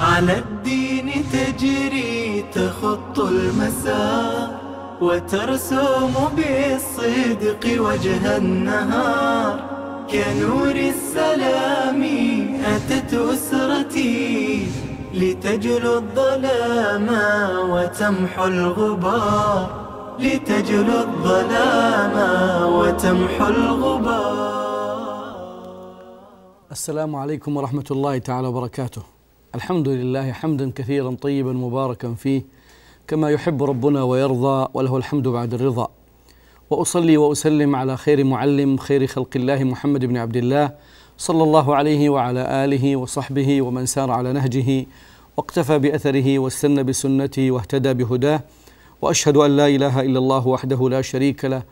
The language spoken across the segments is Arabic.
على الدين تجري تخط المسار وترسم بالصدق وجه النهار كنور السلام أتت أسرتي لتجلو الظلام وتمحو الغبار لتجلو الظلام وتمحو الغبار السلام عليكم ورحمة الله تعالى وبركاته الحمد لله حمدا كثيرا طيبا مباركا فيه كما يحب ربنا ويرضى وله الحمد بعد الرضا واصلي واسلم على خير معلم خير خلق الله محمد بن عبد الله صلى الله عليه وعلى اله وصحبه ومن سار على نهجه واقتفى باثره واستنى بسنته واهتدى بهداه واشهد ان لا اله الا الله وحده لا شريك له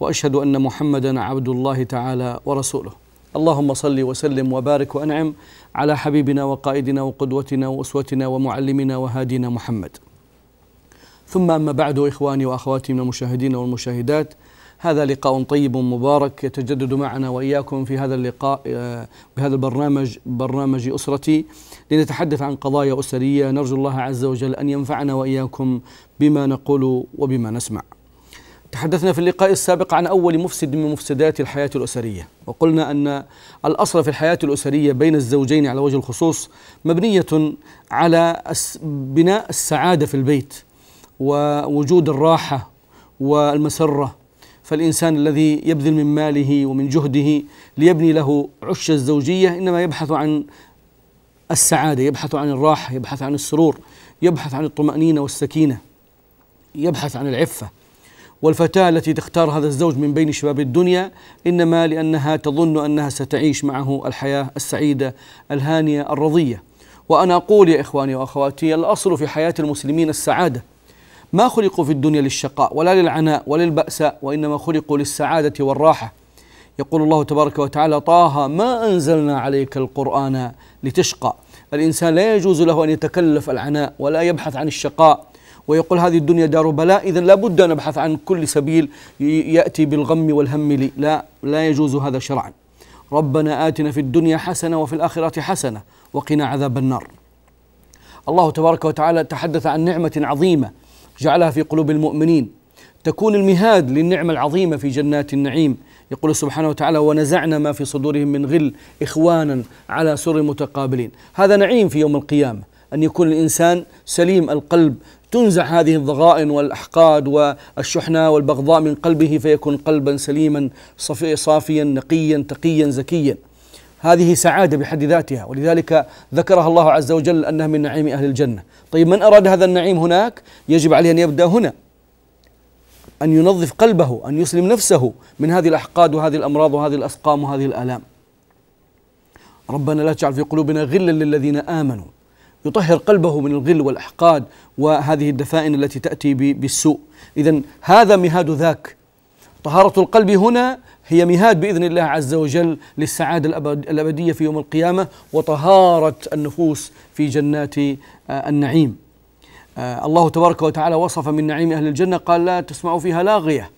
واشهد ان محمدا عبد الله تعالى ورسوله اللهم صل وسلم وبارك وانعم على حبيبنا وقائدنا وقدوتنا واسوتنا ومعلمنا وهادينا محمد. ثم اما بعد اخواني واخواتي من المشاهدين والمشاهدات هذا لقاء طيب مبارك يتجدد معنا واياكم في هذا اللقاء بهذا آه، البرنامج برنامج اسرتي لنتحدث عن قضايا اسريه نرجو الله عز وجل ان ينفعنا واياكم بما نقول وبما نسمع. تحدثنا في اللقاء السابق عن أول مفسد من مفسدات الحياة الأسرية وقلنا أن الأصل في الحياة الأسرية بين الزوجين على وجه الخصوص مبنية على بناء السعادة في البيت ووجود الراحة والمسرة فالإنسان الذي يبذل من ماله ومن جهده ليبني له عش الزوجية إنما يبحث عن السعادة يبحث عن الراحة يبحث عن السرور يبحث عن الطمأنينة والسكينة يبحث عن العفة والفتاة التي تختار هذا الزوج من بين شباب الدنيا إنما لأنها تظن أنها ستعيش معه الحياة السعيدة الهانية الرضية وأنا أقول يا إخواني وأخواتي الأصل في حياة المسلمين السعادة ما خلقوا في الدنيا للشقاء ولا للعناء ولا للبأساء وإنما خلقوا للسعادة والراحة يقول الله تبارك وتعالى طه ما أنزلنا عليك القرآن لتشقى الإنسان لا يجوز له أن يتكلف العناء ولا يبحث عن الشقاء ويقول هذه الدنيا دار بلاء إذا لابد أن أبحث عن كل سبيل يأتي بالغم والهم لي لا لا يجوز هذا شرعا ربنا آتنا في الدنيا حسنة وفي الآخرة حسنة وقنا عذاب النار الله تبارك وتعالى تحدث عن نعمة عظيمة جعلها في قلوب المؤمنين تكون المهاد للنعمة العظيمة في جنات النعيم يقول سبحانه وتعالى ونزعنا ما في صدورهم من غل إخوانا على سر متقابلين هذا نعيم في يوم القيامة أن يكون الإنسان سليم القلب تنزع هذه الضغائن والأحقاد والشحنة والبغضاء من قلبه فيكون قلبا سليما صافيا نقيا تقيا زكيا هذه سعادة بحد ذاتها ولذلك ذكرها الله عز وجل أنها من نعيم أهل الجنة طيب من أراد هذا النعيم هناك يجب عليه أن يبدأ هنا أن ينظف قلبه أن يسلم نفسه من هذه الأحقاد وهذه الأمراض وهذه الأسقام وهذه الآلام ربنا لا تجعل في قلوبنا غلا للذين آمنوا يطهر قلبه من الغل والأحقاد وهذه الدفائن التي تأتي بالسوء إذا هذا مهاد ذاك طهارة القلب هنا هي مهاد بإذن الله عز وجل للسعادة الأبدية في يوم القيامة وطهارة النفوس في جنات آه، النعيم آه، الله تبارك وتعالى وصف من نعيم أهل الجنة قال لا تسمع فيها لاغية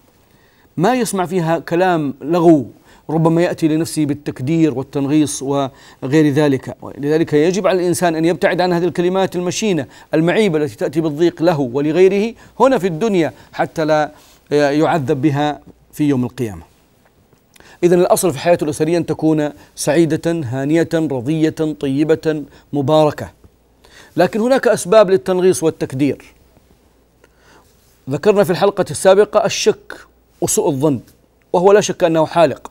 ما يسمع فيها كلام لغو ربما يأتي لنفسه بالتكدير والتنغيص وغير ذلك لذلك يجب على الإنسان أن يبتعد عن هذه الكلمات المشينة المعيبة التي تأتي بالضيق له ولغيره هنا في الدنيا حتى لا يعذب بها في يوم القيامة إذا الأصل في حياة الأسرية أن تكون سعيدة هانية رضية طيبة مباركة لكن هناك أسباب للتنغيص والتكدير ذكرنا في الحلقة السابقة الشك وسوء الظن وهو لا شك أنه حالق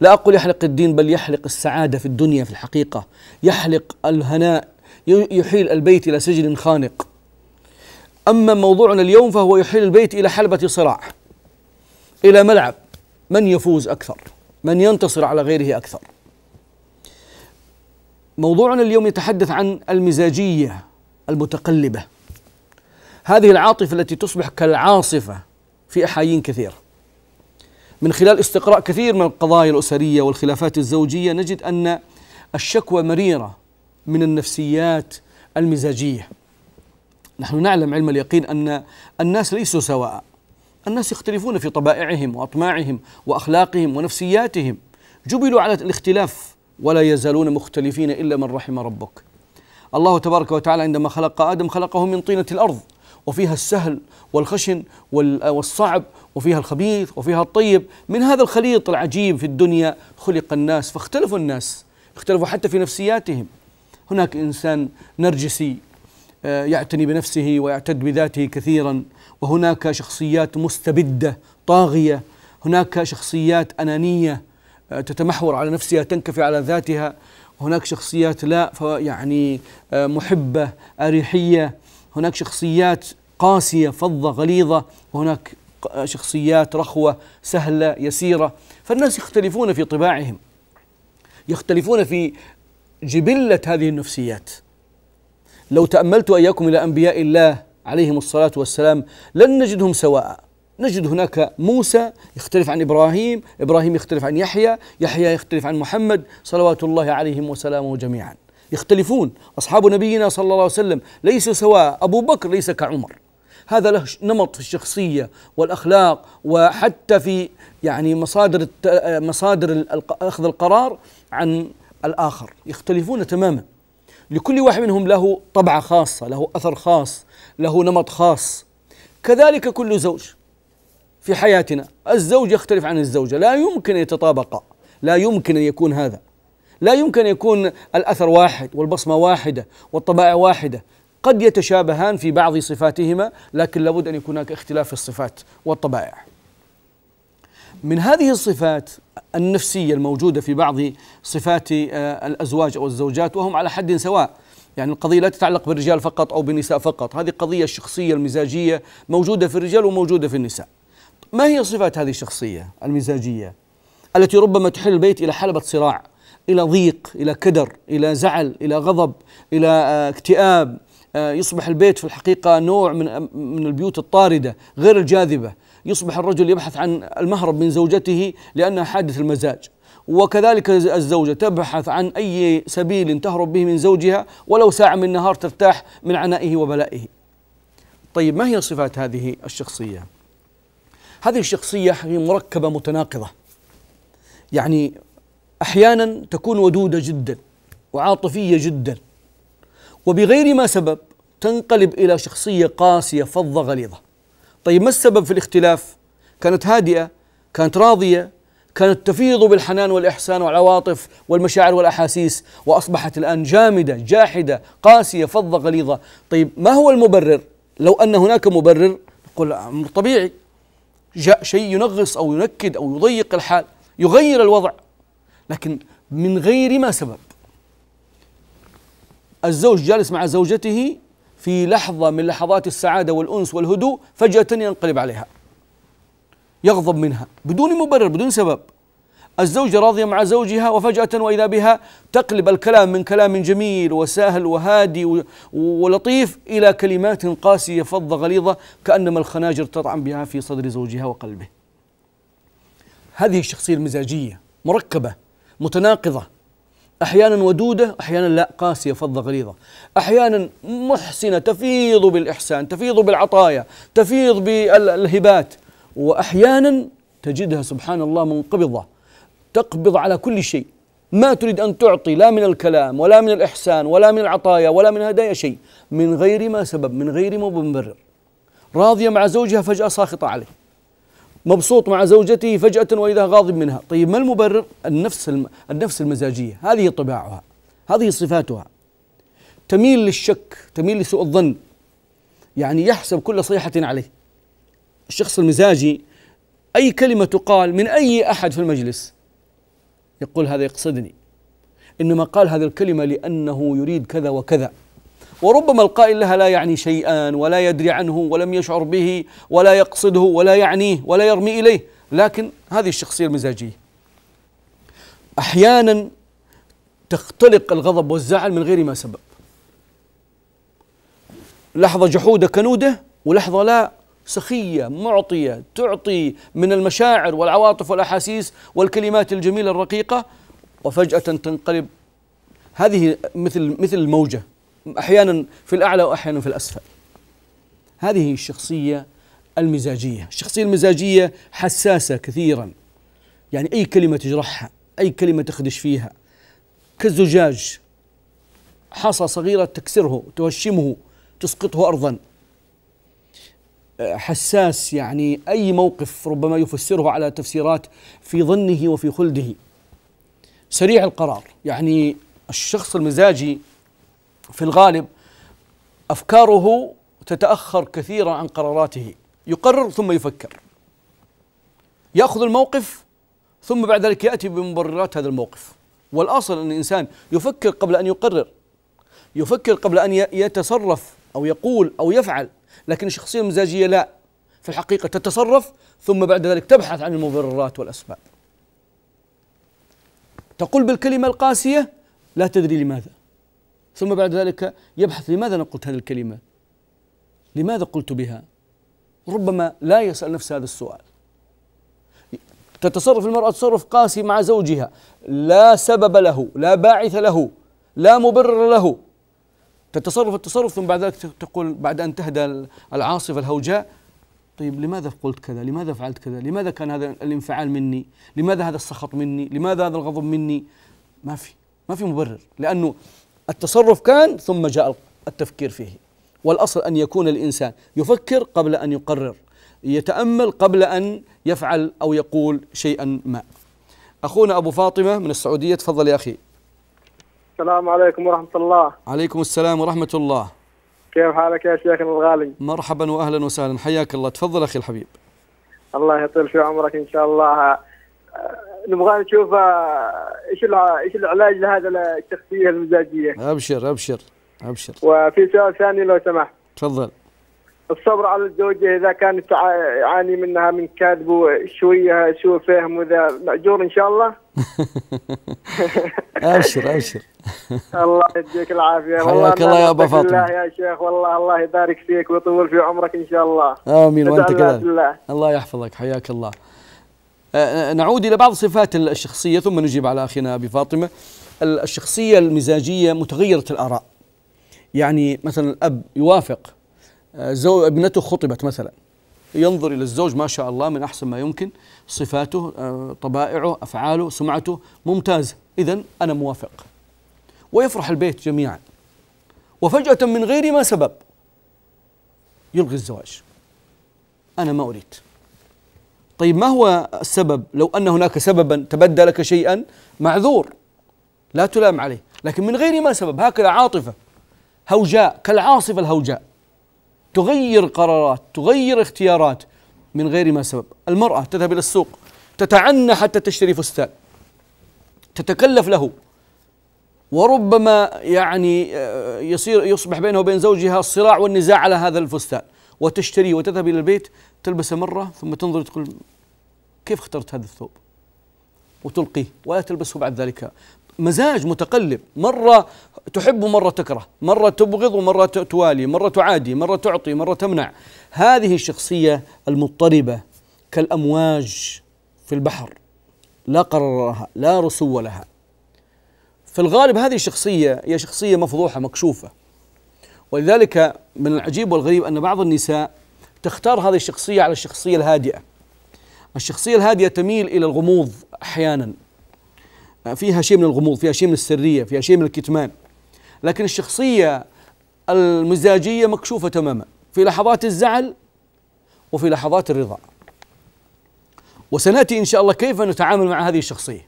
لا أقول يحلق الدين بل يحلق السعادة في الدنيا في الحقيقة يحلق الهناء يحيل البيت إلى سجن خانق أما موضوعنا اليوم فهو يحيل البيت إلى حلبة صراع إلى ملعب من يفوز أكثر من ينتصر على غيره أكثر موضوعنا اليوم يتحدث عن المزاجية المتقلبة هذه العاطفة التي تصبح كالعاصفة في أحايين كثيرة من خلال استقراء كثير من القضايا الأسرية والخلافات الزوجية نجد أن الشكوى مريرة من النفسيات المزاجية نحن نعلم علم اليقين أن الناس ليسوا سواء الناس يختلفون في طبائعهم وأطماعهم وأخلاقهم ونفسياتهم جبلوا على الاختلاف ولا يزالون مختلفين إلا من رحم ربك الله تبارك وتعالى عندما خلق آدم خلقه من طينة الأرض وفيها السهل والخشن والصعب وفيها الخبيث وفيها الطيب من هذا الخليط العجيب في الدنيا خلق الناس فاختلفوا الناس اختلفوا حتى في نفسياتهم هناك انسان نرجسي آه، يعتني بنفسه ويعتد بذاته كثيرا وهناك شخصيات مستبده طاغيه هناك شخصيات انانيه آه، تتمحور على نفسها تنكفي على ذاتها وهناك شخصيات لا يعني آه، محبه اريحيه هناك شخصيات قاسية فظة غليظة وهناك شخصيات رخوة سهلة يسيرة فالناس يختلفون في طباعهم يختلفون في جبلة هذه النفسيات لو تأملت إياكم إلى أنبياء الله عليهم الصلاة والسلام لن نجدهم سواء نجد هناك موسى يختلف عن إبراهيم إبراهيم يختلف عن يحيى يحيى يختلف عن محمد صلوات الله عليهم وسلامه جميعاً يختلفون أصحاب نبينا صلى الله عليه وسلم ليسوا سواء أبو بكر ليس كعمر هذا له نمط في الشخصية والأخلاق وحتى في يعني مصادر مصادر أخذ القرار عن الآخر يختلفون تماما لكل واحد منهم له طبعة خاصة له أثر خاص له نمط خاص كذلك كل زوج في حياتنا الزوج يختلف عن الزوجة لا يمكن أن يتطابقا لا يمكن أن يكون هذا لا يمكن يكون الأثر واحد والبصمة واحدة والطبائع واحدة قد يتشابهان في بعض صفاتهما لكن لابد أن يكون هناك اختلاف في الصفات والطبائع من هذه الصفات النفسية الموجودة في بعض صفات آه، الأزواج أو الزوجات وهم على حد سواء يعني القضية لا تتعلق بالرجال فقط أو بالنساء فقط هذه قضية الشخصية المزاجية موجودة في الرجال وموجودة في النساء ما هي صفات هذه الشخصية المزاجية التي ربما تحل البيت إلى حلبة صراع الى ضيق الى كدر الى زعل الى غضب الى آه، اكتئاب آه، يصبح البيت في الحقيقه نوع من من البيوت الطارده غير الجاذبه يصبح الرجل يبحث عن المهرب من زوجته لانها حادث المزاج وكذلك الزوجة تبحث عن أي سبيل تهرب به من زوجها ولو ساعة من النهار ترتاح من عنائه وبلائه طيب ما هي صفات هذه الشخصية؟ هذه الشخصية هي مركبة متناقضة يعني احيانا تكون ودوده جدا وعاطفيه جدا وبغير ما سبب تنقلب الى شخصيه قاسيه فظه غليظه طيب ما السبب في الاختلاف كانت هادئه كانت راضيه كانت تفيض بالحنان والاحسان والعواطف والمشاعر والاحاسيس واصبحت الان جامده جاحده قاسيه فظه غليظه طيب ما هو المبرر لو ان هناك مبرر نقول امر طبيعي جاء شيء ينغص او ينكد او يضيق الحال يغير الوضع لكن من غير ما سبب الزوج جالس مع زوجته في لحظة من لحظات السعادة والأنس والهدوء فجأة ينقلب عليها يغضب منها بدون مبرر بدون سبب الزوجة راضية مع زوجها وفجأة وإذا بها تقلب الكلام من كلام جميل وسهل وهادي ولطيف إلى كلمات قاسية فظة غليظة كأنما الخناجر تطعم بها في صدر زوجها وقلبه هذه الشخصية المزاجية مركبة متناقضة أحيانا ودودة أحيانا لا قاسية فظة غليظة أحيانا محسنة تفيض بالإحسان تفيض بالعطايا تفيض بالهبات وأحيانا تجدها سبحان الله منقبضة تقبض على كل شيء ما تريد أن تعطي لا من الكلام ولا من الإحسان ولا من العطايا ولا من هدايا شيء من غير ما سبب من غير ما مبرر راضية مع زوجها فجأة ساخطة عليه مبسوط مع زوجته فجأة وإذا غاضب منها طيب ما المبرر النفس النفس المزاجية هذه طباعها هذه صفاتها تميل للشك تميل لسوء الظن يعني يحسب كل صيحة عليه الشخص المزاجي أي كلمة تقال من أي أحد في المجلس يقول هذا يقصدني إنما قال هذه الكلمة لأنه يريد كذا وكذا وربما القائل لها لا يعني شيئا ولا يدري عنه ولم يشعر به ولا يقصده ولا يعنيه ولا يرمي اليه لكن هذه الشخصيه المزاجيه احيانا تختلق الغضب والزعل من غير ما سبب لحظه جحوده كنوده ولحظه لا سخيه معطيه تعطي من المشاعر والعواطف والاحاسيس والكلمات الجميله الرقيقه وفجاه تنقلب هذه مثل مثل الموجه أحيانا في الأعلى وأحيانا في الأسفل هذه الشخصية المزاجية الشخصية المزاجية حساسة كثيرا يعني أي كلمة تجرحها أي كلمة تخدش فيها كالزجاج حصى صغيرة تكسره تهشمه تسقطه أرضا حساس يعني أي موقف ربما يفسره على تفسيرات في ظنه وفي خلده سريع القرار يعني الشخص المزاجي في الغالب افكاره تتاخر كثيرا عن قراراته يقرر ثم يفكر ياخذ الموقف ثم بعد ذلك ياتي بمبررات هذا الموقف والاصل ان الانسان يفكر قبل ان يقرر يفكر قبل ان يتصرف او يقول او يفعل لكن الشخصيه المزاجيه لا في الحقيقه تتصرف ثم بعد ذلك تبحث عن المبررات والاسباب تقول بالكلمه القاسيه لا تدري لماذا ثم بعد ذلك يبحث لماذا أنا قلت هذه الكلمة لماذا قلت بها ربما لا يسأل نفسه هذا السؤال تتصرف المرأة تصرف قاسي مع زوجها لا سبب له لا باعث له لا مبرر له تتصرف التصرف ثم بعد ذلك تقول بعد أن تهدى العاصفة الهوجاء طيب لماذا قلت كذا لماذا فعلت كذا لماذا كان هذا الانفعال مني لماذا هذا السخط مني لماذا هذا الغضب مني ما في ما في مبرر لأنه التصرف كان ثم جاء التفكير فيه والاصل ان يكون الانسان يفكر قبل ان يقرر يتامل قبل ان يفعل او يقول شيئا ما اخونا ابو فاطمه من السعوديه تفضل يا اخي السلام عليكم ورحمه الله عليكم السلام ورحمه الله كيف حالك يا شيخنا الغالي مرحبا واهلا وسهلا حياك الله تفضل اخي الحبيب الله يطول في عمرك ان شاء الله نبغى نشوف آه، ايش ايش العلاج لهذا الشخصيه المزاجيه ابشر ابشر ابشر وفي سؤال ثاني لو سمحت تفضل الصبر على الزوجة إذا كانت تعاني منها من كذب وشوية شو فهم وذا مأجور إن شاء الله أبشر أبشر الله يديك العافية حياك الله يا أبا فاطمة الله يا شيخ والله الله يبارك فيك ويطول في عمرك إن شاء الله آمين وأنت كذلك الله يحفظك حياك الله آه، آه، نعود إلى بعض صفات الشخصية ثم نجيب على أخينا أبي فاطمة الشخصية المزاجية متغيرة الآراء يعني مثلا الأب يوافق آه، زو ابنته خطبت مثلا ينظر إلى الزوج ما شاء الله من أحسن ما يمكن صفاته طبائعه أفعاله سمعته ممتازة إذا أنا موافق ويفرح البيت جميعا وفجأة من غير ما سبب يلغي الزواج أنا ما أريد طيب ما هو السبب لو أن هناك سببا تبدى لك شيئا معذور لا تلام عليه لكن من غير ما سبب هكذا عاطفة هوجاء كالعاصفة الهوجاء تغير قرارات تغير اختيارات من غير ما سبب المرأة تذهب إلى السوق تتعنى حتى تشتري فستان تتكلف له وربما يعني آه، يصير يصبح بينها وبين زوجها الصراع والنزاع على هذا الفستان وتشتري وتذهب إلى البيت تلبسه مرة ثم تنظر تقول كيف اخترت هذا الثوب وتلقيه ولا تلبسه بعد ذلك مزاج متقلب مرة تحب ومرة تكره مرة تبغض ومرة توالي مرة تعادي مرة تعطي مرة تمنع هذه الشخصية المضطربة كالأمواج في البحر لا قرار لها لا رسو لها في الغالب هذه الشخصية هي شخصية مفضوحة مكشوفة ولذلك من العجيب والغريب أن بعض النساء تختار هذه الشخصية على الشخصية الهادئة الشخصية الهادئة تميل إلى الغموض أحيانا فيها شيء من الغموض فيها شيء من السرية فيها شيء من الكتمان لكن الشخصية المزاجية مكشوفة تماما في لحظات الزعل وفي لحظات الرضا وسنأتي إن شاء الله كيف نتعامل مع هذه الشخصية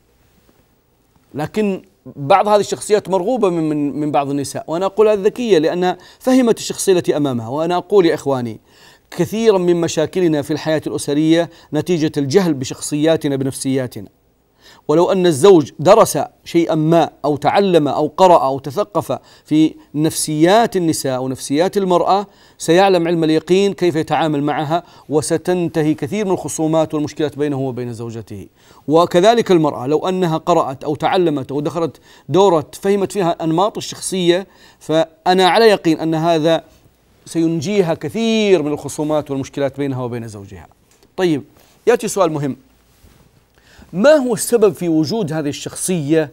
لكن بعض هذه الشخصيات مرغوبة من, من, من بعض النساء وأنا أقول ذكية لأنها فهمت الشخصية التي أمامها وأنا أقول يا إخواني كثيرا من مشاكلنا في الحياة الأسرية نتيجة الجهل بشخصياتنا بنفسياتنا ولو أن الزوج درس شيئا ما أو تعلم أو قرأ أو تثقف في نفسيات النساء ونفسيات المرأة سيعلم علم اليقين كيف يتعامل معها وستنتهي كثير من الخصومات والمشكلات بينه وبين زوجته وكذلك المرأة لو أنها قرأت أو تعلمت أو دخلت دورة فهمت فيها أنماط الشخصية فأنا على يقين أن هذا سينجيها كثير من الخصومات والمشكلات بينها وبين زوجها طيب ياتي سؤال مهم ما هو السبب في وجود هذه الشخصيه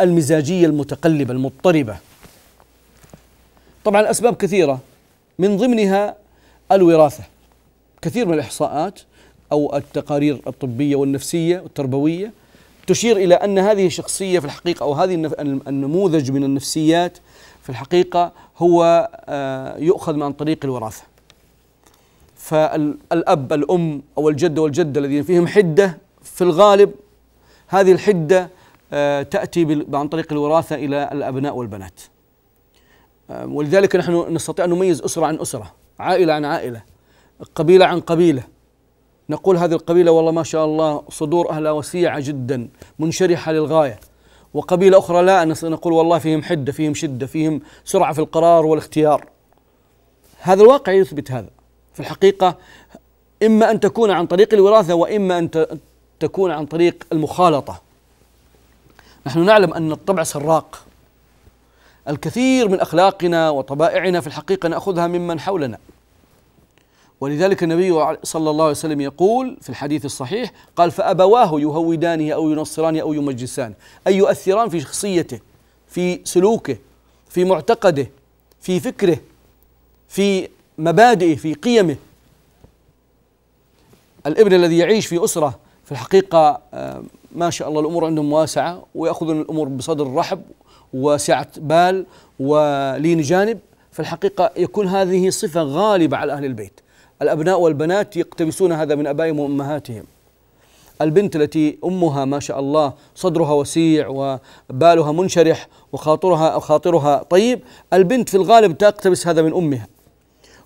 المزاجيه المتقلبه المضطربه طبعا اسباب كثيره من ضمنها الوراثه كثير من الاحصاءات او التقارير الطبيه والنفسيه والتربويه تشير الى ان هذه الشخصيه في الحقيقه او هذه النموذج من النفسيات في الحقيقه هو آه، يؤخذ من عن طريق الوراثة فالأب الأم أو الجد والجدة الذين فيهم حدة في الغالب هذه الحدة آه، تأتي عن طريق الوراثة إلى الأبناء والبنات آه، ولذلك نحن نستطيع أن نميز أسرة عن أسرة عائلة عن عائلة قبيلة عن قبيلة نقول هذه القبيلة والله ما شاء الله صدور أهلها وسيعة جدا منشرحة للغاية وقبيلة أخرى لا نقول والله فيهم حدة فيهم شدة فيهم سرعة في القرار والاختيار هذا الواقع يثبت هذا في الحقيقة إما أن تكون عن طريق الوراثة وإما أن تكون عن طريق المخالطة نحن نعلم أن الطبع سراق الكثير من أخلاقنا وطبائعنا في الحقيقة نأخذها ممن حولنا ولذلك النبي صلى الله عليه وسلم يقول في الحديث الصحيح قال فأبواه يهودانه أو ينصرانه أو يمجسانه أي يؤثران في شخصيته في سلوكه في معتقده في فكره في مبادئه في قيمه الابن الذي يعيش في أسرة في الحقيقة آه، ما شاء الله الأمور عندهم واسعة ويأخذون الأمور بصدر رحب وسعة بال ولين جانب في الحقيقة يكون هذه صفة غالبة على أهل البيت الأبناء والبنات يقتبسون هذا من أبائهم وأمهاتهم البنت التي امها ما شاء الله صدرها وسيع وبالها منشرح وخاطرها خاطرها طيب البنت في الغالب تقتبس هذا من امها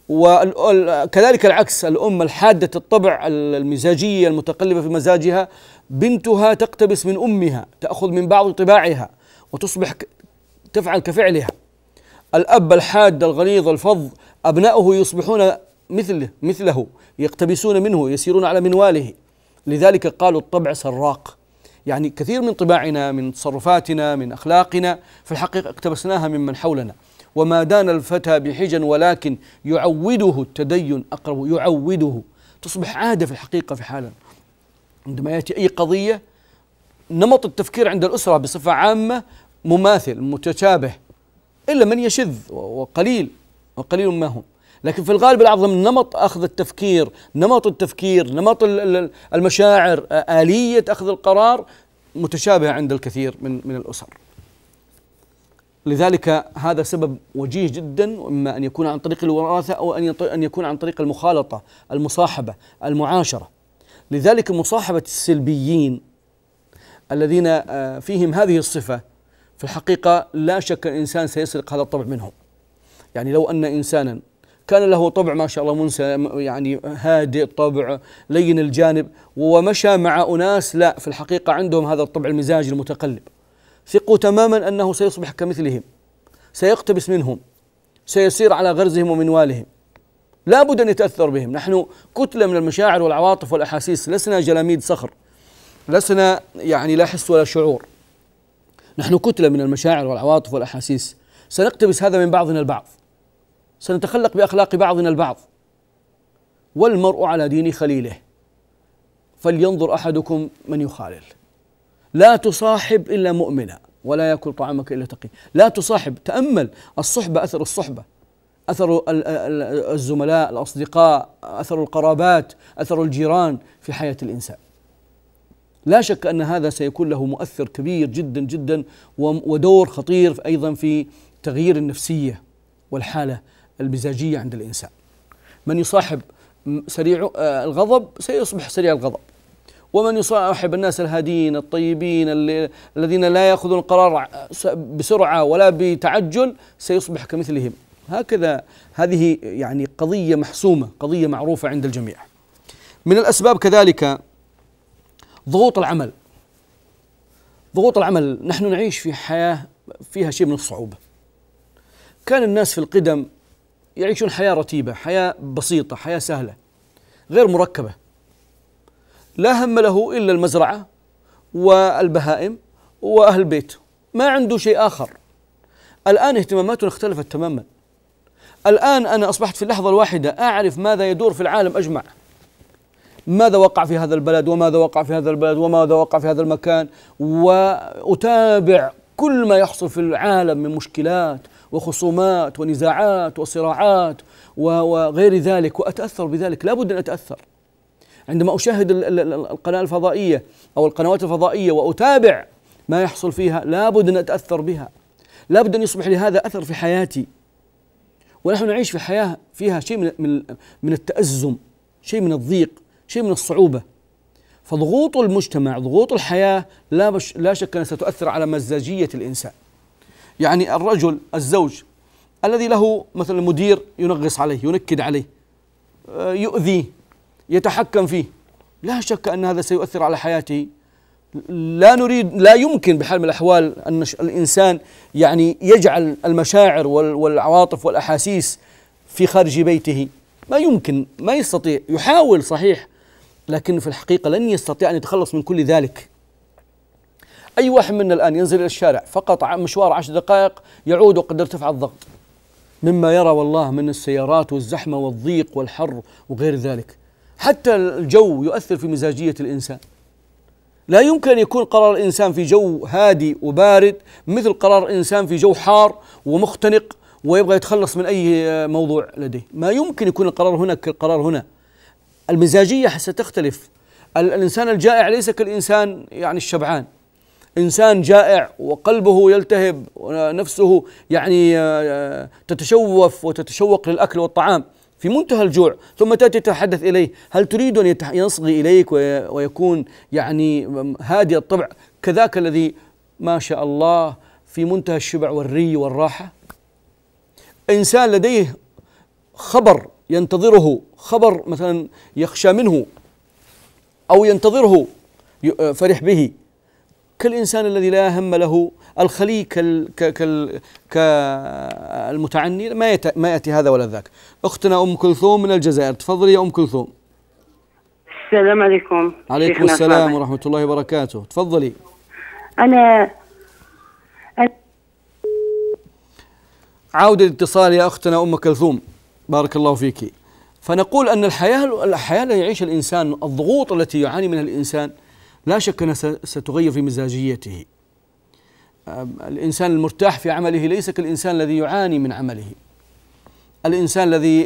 وكذلك العكس الام الحاده الطبع المزاجيه المتقلبه في مزاجها بنتها تقتبس من امها تاخذ من بعض طباعها وتصبح تفعل كفعلها الاب الحاد الغليظ الفظ ابناؤه يصبحون مثله مثله يقتبسون منه يسيرون على منواله لذلك قالوا الطبع سراق يعني كثير من طباعنا من تصرفاتنا من اخلاقنا في الحقيقه اقتبسناها ممن حولنا وما دان الفتى بحجا ولكن يعوده التدين اقرب يعوده تصبح عاده في الحقيقه في حالا عندما ياتي اي قضيه نمط التفكير عند الاسره بصفه عامه مماثل متشابه الا من يشذ وقليل وقليل ما هم لكن في الغالب الأعظم نمط أخذ التفكير نمط التفكير نمط المشاعر آلية أخذ القرار متشابهة عند الكثير من من الأسر لذلك هذا سبب وجيه جدا واما ان يكون عن طريق الوراثه او ان ان يكون عن طريق المخالطه، المصاحبه، المعاشره. لذلك مصاحبه السلبيين الذين فيهم هذه الصفه في الحقيقه لا شك الانسان سيسرق هذا الطبع منهم. يعني لو ان انسانا كان له طبع ما شاء الله منسى يعني هادئ طبع لين الجانب ومشى مع أناس لا في الحقيقة عندهم هذا الطبع المزاج المتقلب ثقوا تماما أنه سيصبح كمثلهم سيقتبس منهم سيسير على غرزهم ومنوالهم لا بد أن يتأثر بهم نحن كتلة من المشاعر والعواطف والأحاسيس لسنا جلاميد صخر لسنا يعني لا حس ولا شعور نحن كتلة من المشاعر والعواطف والأحاسيس سنقتبس هذا من بعضنا البعض سنتخلق باخلاق بعضنا البعض والمرء على دين خليله فلينظر احدكم من يخالل لا تصاحب الا مؤمنا ولا ياكل طعامك الا تقي لا تصاحب تامل الصحبه اثر الصحبه اثر الزملاء الاصدقاء اثر القرابات اثر الجيران في حياه الانسان لا شك ان هذا سيكون له مؤثر كبير جدا جدا ودور خطير ايضا في تغيير النفسيه والحاله المزاجية عند الإنسان من يصاحب سريع آه، الغضب سيصبح سريع الغضب ومن يصاحب الناس الهادين الطيبين الذين لا ياخذون القرار آه، بسرعه ولا بتعجل سيصبح كمثلهم هكذا هذه يعني قضيه محسومه قضيه معروفه عند الجميع من الاسباب كذلك ضغوط العمل ضغوط العمل نحن نعيش في حياه فيها شيء من الصعوبه كان الناس في القدم يعيشون حياة رتيبة حياة بسيطة حياة سهلة غير مركبة لا هم له إلا المزرعة والبهائم وأهل بيته ما عنده شيء آخر الآن اهتماماتنا اختلفت تماما الآن أنا أصبحت في اللحظة الواحدة أعرف ماذا يدور في العالم أجمع ماذا وقع في هذا البلد وماذا وقع في هذا البلد وماذا وقع في هذا المكان وأتابع كل ما يحصل في العالم من مشكلات وخصومات ونزاعات وصراعات وغير ذلك وأتأثر بذلك لا بد أن أتأثر عندما أشاهد القناة الفضائية أو القنوات الفضائية وأتابع ما يحصل فيها لا بد أن أتأثر بها لا بد أن يصبح لهذا أثر في حياتي ونحن نعيش في حياة فيها شيء من, من, من التأزم شيء من الضيق شيء من الصعوبة فضغوط المجتمع ضغوط الحياة لا, لا شك أنها ستؤثر على مزاجية الإنسان يعني الرجل الزوج الذي له مثلا مدير ينغص عليه ينكد عليه آه، يؤذيه يتحكم فيه لا شك أن هذا سيؤثر على حياته لا نريد لا يمكن بحال من الأحوال أن الإنسان يعني يجعل المشاعر والعواطف والأحاسيس في خارج بيته ما يمكن ما يستطيع يحاول صحيح لكن في الحقيقة لن يستطيع أن يتخلص من كل ذلك أي واحد منا الآن ينزل إلى الشارع فقط مشوار عشر دقائق يعود وقد ارتفع الضغط مما يرى والله من السيارات والزحمة والضيق والحر وغير ذلك حتى الجو يؤثر في مزاجية الإنسان لا يمكن أن يكون قرار الإنسان في جو هادي وبارد مثل قرار الإنسان في جو حار ومختنق ويبغى يتخلص من أي موضوع لديه ما يمكن يكون القرار هنا كالقرار هنا المزاجية ستختلف الإنسان الجائع ليس كالإنسان يعني الشبعان انسان جائع وقلبه يلتهب ونفسه يعني آه، آه، تتشوف وتتشوق للاكل والطعام في منتهى الجوع ثم تأتي تتحدث إليه هل تريد أن يصغي إليك ويكون يعني هادي الطبع كذاك الذي ما شاء الله في منتهى الشبع والري والراحة إنسان لديه خبر ينتظره خبر مثلا يخشى منه أو ينتظره فرح به كالإنسان الذي لا هم له الخلي كال كال كالمتعني ما يت... ما يأتي هذا ولا ذاك أختنا أم كلثوم من الجزائر تفضلي يا أم كلثوم السلام عليكم عليكم السلام ورحمة الله وبركاته تفضلي أنا عودة الاتصال يا أختنا أم كلثوم بارك الله فيك فنقول أن الحياة الحياة التي يعيش الإنسان الضغوط التي يعاني منها الإنسان لا شك أنها ستغير في مزاجيته الإنسان المرتاح في عمله ليس كالإنسان الذي يعاني من عمله الإنسان الذي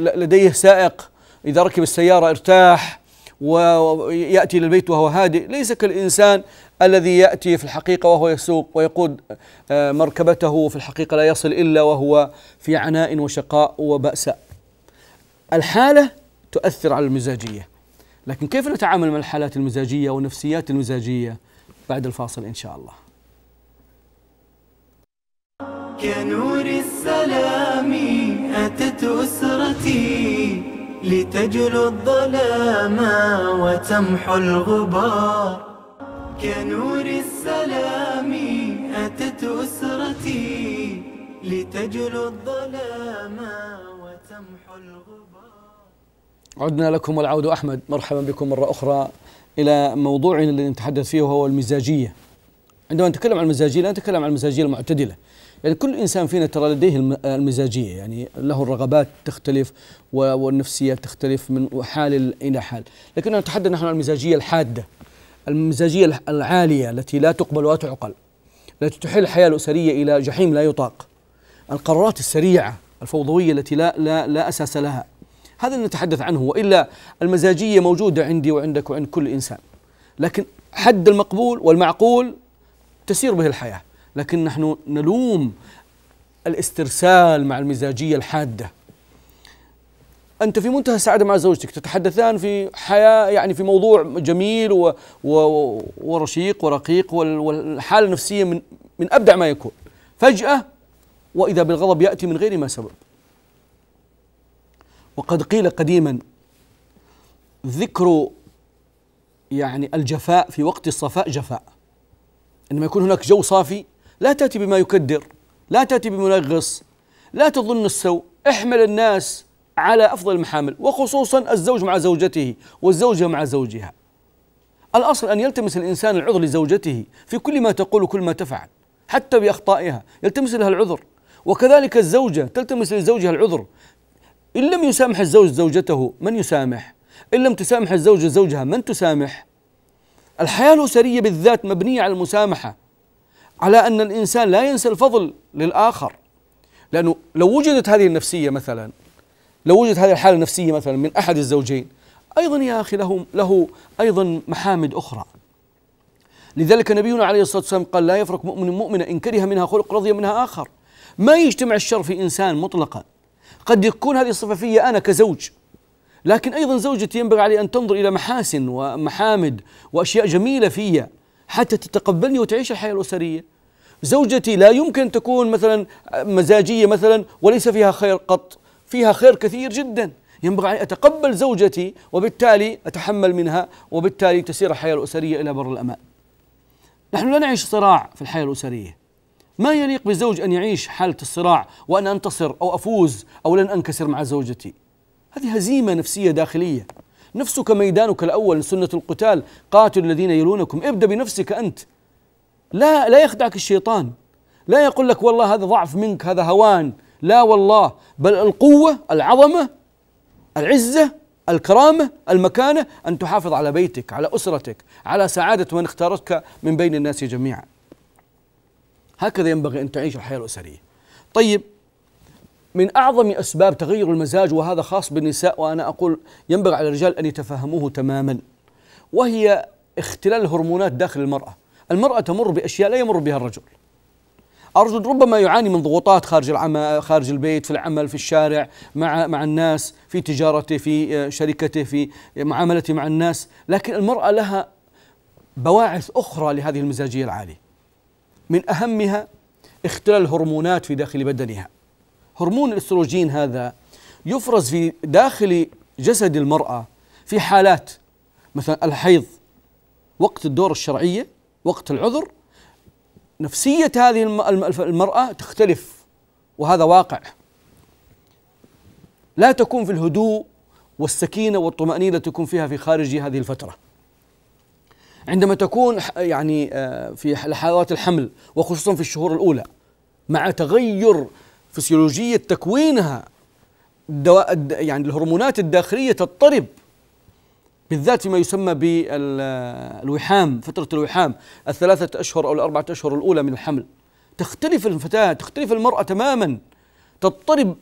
لديه سائق إذا ركب السيارة ارتاح ويأتي الى البيت وهو هادئ ليس كالإنسان الذي يأتي في الحقيقة وهو يسوق ويقود مركبته وفي الحقيقة لا يصل إلا وهو في عناء وشقاء وبأساء الحالة تؤثر على المزاجية لكن كيف نتعامل مع الحالات المزاجية والنفسيات المزاجية بعد الفاصل إن شاء الله كنور السلام أتت أسرتي لتجلو الظلام وتمحو الغبار كنور السلام أتت أسرتي لتجلو الظلام وتمحو الغبار عدنا لكم والعود أحمد مرحبا بكم مرة أخرى إلى موضوعنا الذي نتحدث فيه وهو المزاجية عندما نتكلم عن المزاجية لا نتكلم عن المزاجية المعتدلة يعني كل إنسان فينا ترى لديه المزاجية يعني له الرغبات تختلف والنفسية تختلف من حال إلى حال لكننا نتحدث نحن عن المزاجية الحادة المزاجية العالية التي لا تقبل ولا تعقل التي تحل الحياة الأسرية إلى جحيم لا يطاق القرارات السريعة الفوضوية التي لا, لا, لا أساس لها هذا اللي نتحدث عنه والا المزاجيه موجوده عندي وعندك وعند كل انسان لكن حد المقبول والمعقول تسير به الحياه لكن نحن نلوم الاسترسال مع المزاجيه الحاده انت في منتهى السعاده مع زوجتك تتحدثان في حياه يعني في موضوع جميل و و ورشيق ورقيق والحاله النفسيه من من ابدع ما يكون فجاه واذا بالغضب ياتي من غير ما سبب وقد قيل قديما ذكر يعني الجفاء في وقت الصفاء جفاء عندما يكون هناك جو صافي لا تأتي بما يكدر لا تأتي بمنغص لا تظن السوء احمل الناس على أفضل المحامل وخصوصا الزوج مع زوجته والزوجة مع زوجها الأصل أن يلتمس الإنسان العذر لزوجته في كل ما تقول وكل ما تفعل حتى بأخطائها يلتمس لها العذر وكذلك الزوجة تلتمس لزوجها العذر إن لم يسامح الزوج زوجته من يسامح إن لم تسامح الزوجة زوجها من تسامح الحياة الأسرية بالذات مبنية على المسامحة على أن الإنسان لا ينسى الفضل للآخر لأنه لو وجدت هذه النفسية مثلا لو وجدت هذه الحالة النفسية مثلا من أحد الزوجين أيضا يا أخي له, له أيضا محامد أخرى لذلك نبينا عليه الصلاة والسلام قال لا يفرق مؤمن مؤمنة إن كره منها خلق رضي منها آخر ما يجتمع الشر في إنسان مطلقا قد يكون هذه الصفة في أنا كزوج لكن أيضا زوجتي ينبغي علي أن تنظر إلى محاسن ومحامد وأشياء جميلة في حتى تتقبلني وتعيش الحياة الأسرية زوجتي لا يمكن أن تكون مثلا مزاجية مثلا وليس فيها خير قط فيها خير كثير جدا ينبغي أن أتقبل زوجتي وبالتالي أتحمل منها وبالتالي تسير الحياة الأسرية إلى بر الأمان نحن لا نعيش صراع في الحياة الأسرية ما يليق بالزوج أن يعيش حالة الصراع وأن أنتصر أو أفوز أو لن أنكسر مع زوجتي هذه هزيمة نفسية داخلية نفسك ميدانك الأول سنة القتال قاتل الذين يلونكم ابدأ بنفسك أنت لا لا يخدعك الشيطان لا يقول لك والله هذا ضعف منك هذا هوان لا والله بل القوة العظمة العزة الكرامة المكانة أن تحافظ على بيتك على أسرتك على سعادة من اختارتك من بين الناس جميعاً هكذا ينبغي أن تعيش الحياة الأسرية طيب من أعظم أسباب تغير المزاج وهذا خاص بالنساء وأنا أقول ينبغي على الرجال أن يتفهموه تماما وهي اختلال الهرمونات داخل المرأة المرأة تمر بأشياء لا يمر بها الرجل الرجل ربما يعاني من ضغوطات خارج العمل خارج البيت في العمل في الشارع مع مع الناس في تجارته في آه، شركته في معاملته مع الناس لكن المرأة لها بواعث أخرى لهذه المزاجية العالية من أهمها اختلال الهرمونات في داخل بدنها هرمون الاستروجين هذا يفرز في داخل جسد المرأة في حالات مثلا الحيض وقت الدورة الشرعية وقت العذر نفسية هذه المرأة تختلف وهذا واقع لا تكون في الهدوء والسكينة والطمأنينة تكون فيها في خارج هذه الفترة عندما تكون يعني آه، في لحظات الحمل وخصوصا في الشهور الأولى مع تغير فسيولوجية تكوينها دواء يعني الهرمونات الداخلية تضطرب بالذات فيما يسمى بالوحام فترة الوحام الثلاثة أشهر أو الأربعة أشهر الأولى من الحمل تختلف الفتاة تختلف المرأة تماما تضطرب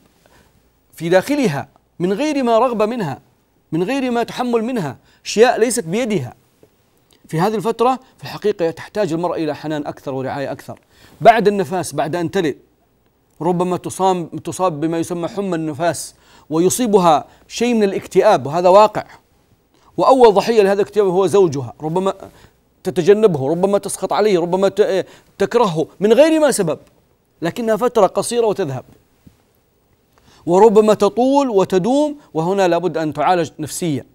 في داخلها من غير ما رغبة منها من غير ما تحمل منها أشياء ليست بيدها في هذه الفترة في الحقيقة تحتاج المرأة إلى حنان أكثر ورعاية أكثر بعد النفاس بعد أن تلد ربما تصاب تصاب بما يسمى حمى النفاس ويصيبها شيء من الاكتئاب وهذا واقع واول ضحيه لهذا الاكتئاب هو زوجها ربما تتجنبه ربما تسخط عليه ربما تكرهه من غير ما سبب لكنها فتره قصيره وتذهب وربما تطول وتدوم وهنا لابد ان تعالج نفسيا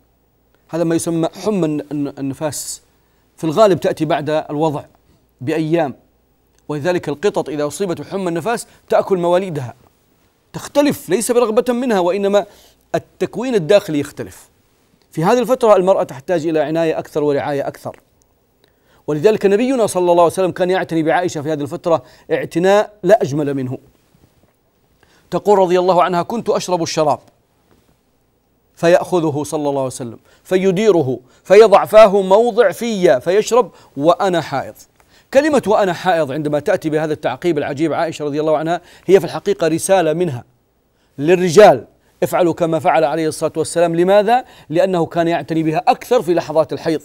هذا ما يسمى حمى النفاس في الغالب تأتي بعد الوضع بأيام ولذلك القطط إذا أصيبت بحمى النفاس تأكل مواليدها تختلف ليس برغبة منها وإنما التكوين الداخلي يختلف في هذه الفترة المرأة تحتاج إلى عناية أكثر ورعاية أكثر ولذلك نبينا صلى الله عليه وسلم كان يعتني بعائشة في هذه الفترة اعتناء لا أجمل منه تقول رضي الله عنها كنت أشرب الشراب فيأخذه صلى الله عليه وسلم فيديره فيضع فاه موضع في فيشرب وأنا حائض كلمة وأنا حائض عندما تأتي بهذا التعقيب العجيب عائشة رضي الله عنها هي في الحقيقة رسالة منها للرجال افعلوا كما فعل عليه الصلاة والسلام لماذا؟ لأنه كان يعتني بها أكثر في لحظات الحيض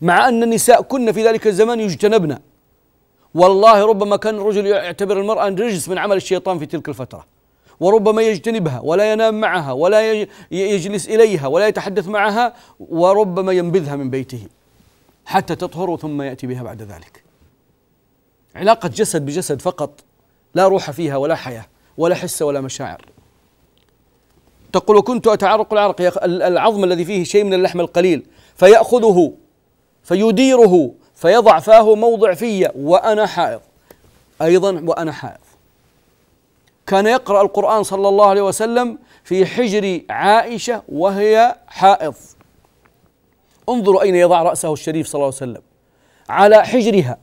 مع أن النساء كن في ذلك الزمان يجتنبن والله ربما كان الرجل يعتبر المرأة رجس من عمل الشيطان في تلك الفترة وربما يجتنبها ولا ينام معها ولا يجلس إليها ولا يتحدث معها وربما ينبذها من بيته حتى تطهر ثم يأتي بها بعد ذلك علاقة جسد بجسد فقط لا روح فيها ولا حياة ولا حس ولا مشاعر تقول وكنت أتعرق العرق العظم الذي فيه شيء من اللحم القليل فيأخذه فيديره فيضع فاه موضع في وأنا حائض أيضا وأنا حائض كان يقرأ القرآن صلى الله عليه وسلم في حجر عائشة وهي حائض انظروا أين يضع رأسه الشريف صلى الله عليه وسلم على حجرها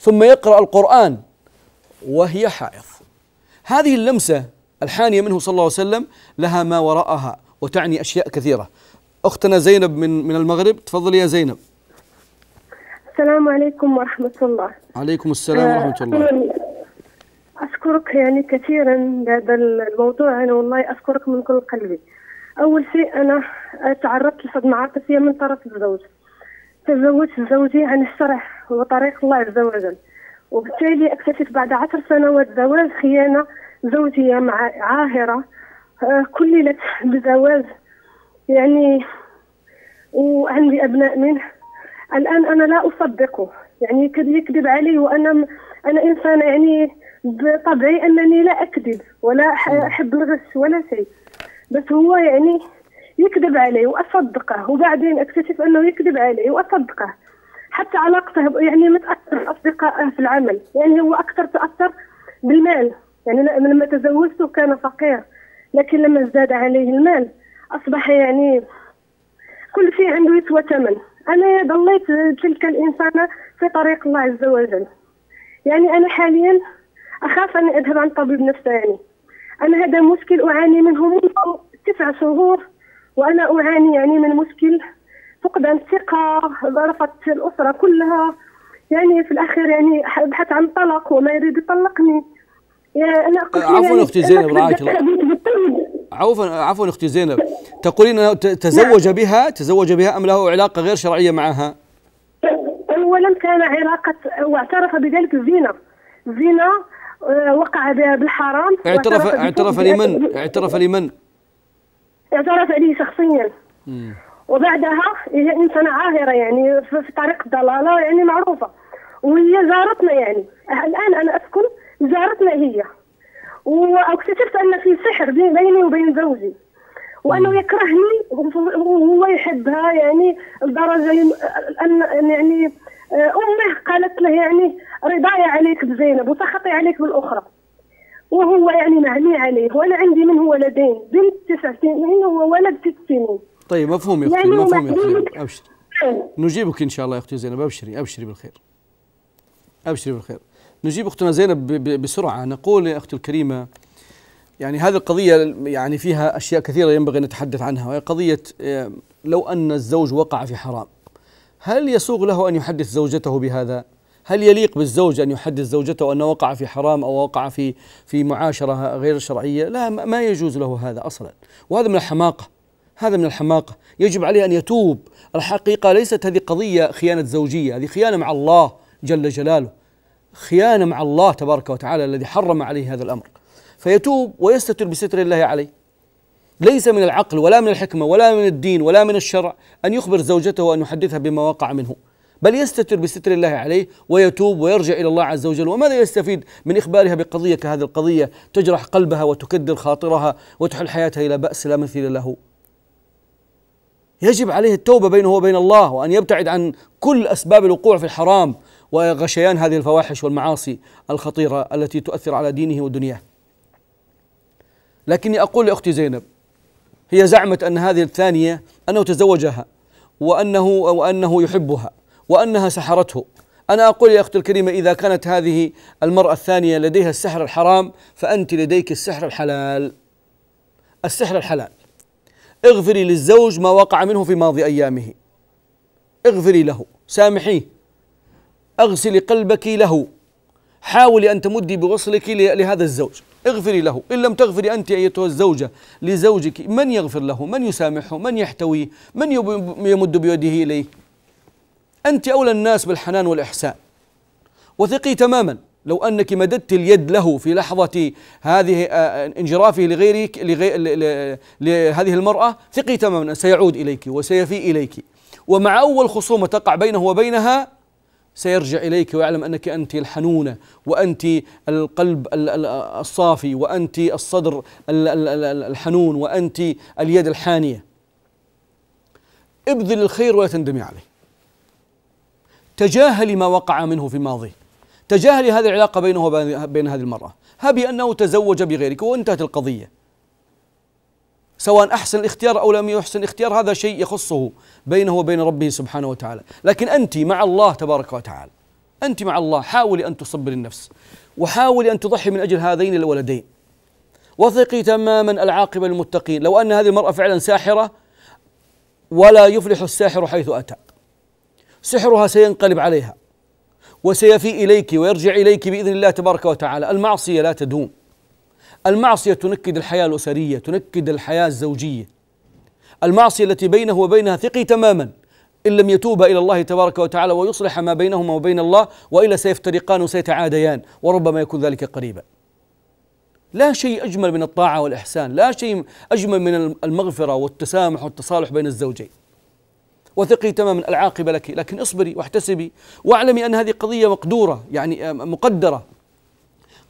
ثم يقرأ القرآن وهي حائض هذه اللمسة الحانية منه صلى الله عليه وسلم لها ما وراءها وتعني أشياء كثيرة أختنا زينب من من المغرب تفضلي يا زينب السلام عليكم ورحمة الله عليكم السلام ورحمة الله أه، أشكرك يعني كثيرا بهذا الموضوع أنا والله أشكرك من كل قلبي أول شيء أنا تعرضت لصدمة عاطفية من طرف الزوج تزوجت زوجي عن الشرع وطريق الله عز وجل وبالتالي اكتشف بعد عشر سنوات زواج خيانة زوجية مع عاهرة آه، كللت بزواج يعني وعندي أبناء منه الآن أنا لا أصدقه يعني يكذب علي وأنا أنا إنسان يعني بطبعي انني لا اكذب ولا احب الغش ولا شيء بس هو يعني يكذب علي واصدقه وبعدين اكتشف انه يكذب علي واصدقه حتى علاقته يعني متاثر اصدقائه في العمل يعني هو اكثر تاثر بالمال يعني لما تزوجته كان فقير لكن لما ازداد عليه المال اصبح يعني كل شيء عنده يسوى ثمن انا ضليت تلك الانسانه في طريق الله عز وجل يعني انا حاليا أخاف أن أذهب عن طبيب نفسي يعني أنا هذا مشكل أعاني منه منذ تسع شهور وأنا أعاني يعني من مشكل فقدان الثقة ظرفت الأسرة كلها يعني في الأخير يعني أبحث عن طلاق وما يريد يطلقني يعني أنا عفوا يعني أختي زينب رعاك الله عفوا عفوا أختي زينب تقولين تزوج نعم. بها تزوج بها أم له علاقة غير شرعية معها؟ أولا كان علاقة واعترف بذلك زينة زينة آه، وقع بالحرام اعترف اعترف لمن اعترف لمن اعترف لي شخصيا وبعدها هي انسانه عاهره يعني في طريق الضلاله يعني معروفه وهي زارتنا يعني الان انا اسكن زارتنا هي واكتشفت ان في سحر بيني وبين زوجي وانه يكرهني وهو يحبها يعني لدرجه ان يعني آه، امه قالت له يعني رضاي عليك بزينب وسخطي عليك بالاخرى وهو يعني معني عليه وانا عندي منه ولدين بنت تسع سنين وولد ست سنين طيب مفهوم يا اختي يعني مفهوم يا اختي ابشري نجيبك ان شاء الله يا اختي زينب ابشري ابشري بالخير ابشري بالخير نجيب اختنا زينب بسرعه نقول يا اختي الكريمه يعني هذه القضيه يعني فيها اشياء كثيره ينبغي ان نتحدث عنها وهي قضيه آه، لو ان الزوج وقع في حرام هل يسوغ له أن يحدث زوجته بهذا؟ هل يليق بالزوج أن يحدث زوجته أنه وقع في حرام أو وقع في في معاشرة غير شرعية؟ لا ما يجوز له هذا أصلا وهذا من الحماقة هذا من الحماقة يجب عليه أن يتوب الحقيقة ليست هذه قضية خيانة زوجية هذه خيانة مع الله جل جلاله خيانة مع الله تبارك وتعالى الذي حرم عليه هذا الأمر فيتوب ويستتر بستر الله عليه ليس من العقل ولا من الحكمة ولا من الدين ولا من الشرع أن يخبر زوجته وان يحدثها بما وقع منه بل يستتر بستر الله عليه ويتوب ويرجع الى الله عز وجل وماذا يستفيد من اخبارها بقضيه كهذه القضيه تجرح قلبها وتكدر خاطرها وتحل حياتها الى باس لا مثيل له. يجب عليه التوبه بينه وبين الله وان يبتعد عن كل اسباب الوقوع في الحرام وغشيان هذه الفواحش والمعاصي الخطيره التي تؤثر على دينه ودنياه. لكني اقول لاختي زينب هي زعمت أن هذه الثانية أنه تزوجها وأنه وأنه يحبها وأنها سحرته أنا أقول يا أختي الكريمة إذا كانت هذه المرأة الثانية لديها السحر الحرام فأنت لديك السحر الحلال السحر الحلال اغفري للزوج ما وقع منه في ماضي أيامه اغفري له سامحيه اغسلي قلبك له حاولي أن تمدي بوصلك لهذا الزوج اغفري له إن لم تغفري أنت أيتها الزوجة لزوجك من يغفر له من يسامحه من يحتويه من يمد بيده إليه أنت أولى الناس بالحنان والإحسان وثقي تماما لو أنك مددت اليد له في لحظة هذه انجرافه لغيرك لغير لهذه المرأة ثقي تماما سيعود إليك وسيفي إليك ومع أول خصومة تقع بينه وبينها سيرجع إليك ويعلم أنك أنت الحنونة وأنت القلب الصافي وأنت الصدر الحنون وأنت اليد الحانية ابذل الخير ولا تندمي عليه تجاهلي ما وقع منه في ماضيه تجاهلي هذه العلاقة بينه وبين هذه المرأة هبي أنه تزوج بغيرك وانتهت القضية سواء أحسن الاختيار أو لم يحسن الاختيار هذا شيء يخصه بينه وبين ربه سبحانه وتعالى لكن أنت مع الله تبارك وتعالى أنت مع الله حاولي أن تصبري النفس وحاولي أن تضحي من أجل هذين الولدين وثقي تماما العاقبة للمتقين لو أن هذه المرأة فعلا ساحرة ولا يفلح الساحر حيث أتى سحرها سينقلب عليها وسيفي إليك ويرجع إليك بإذن الله تبارك وتعالى المعصية لا تدوم المعصية تنكد الحياة الأسرية تنكد الحياة الزوجية المعصية التي بينه وبينها ثقي تماما إن لم يتوب إلى الله تبارك وتعالى ويصلح ما بينهما وبين الله وإلا سيفترقان وسيتعاديان وربما يكون ذلك قريبا لا شيء أجمل من الطاعة والإحسان لا شيء أجمل من المغفرة والتسامح والتصالح بين الزوجين وثقي تماما العاقبة لك لكن اصبري واحتسبي واعلمي أن هذه قضية مقدورة يعني آه، مقدرة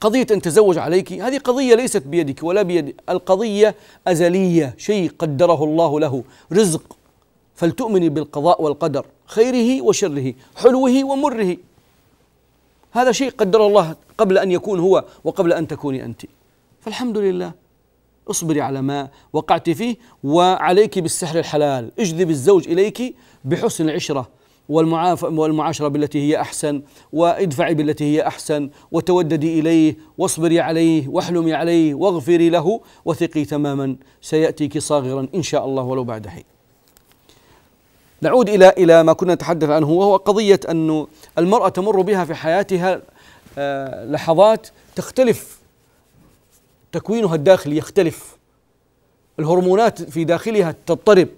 قضية أن تزوج عليك هذه قضية ليست بيدك ولا بيد القضية أزلية شيء قدره الله له رزق فلتؤمني بالقضاء والقدر خيره وشره حلوه ومره هذا شيء قدره الله قبل أن يكون هو وقبل أن تكوني أنت فالحمد لله اصبري على ما وقعت فيه وعليك بالسحر الحلال اجذب الزوج إليك بحسن العشرة والمعاشرة بالتي هي أحسن وادفعي بالتي هي أحسن وتوددي إليه واصبري عليه واحلمي عليه واغفري له وثقي تماما سيأتيك صاغرا إن شاء الله ولو بعد حين نعود إلى إلى ما كنا نتحدث عنه وهو قضية أن المرأة تمر بها في حياتها آه، لحظات تختلف تكوينها الداخلي يختلف الهرمونات في داخلها تضطرب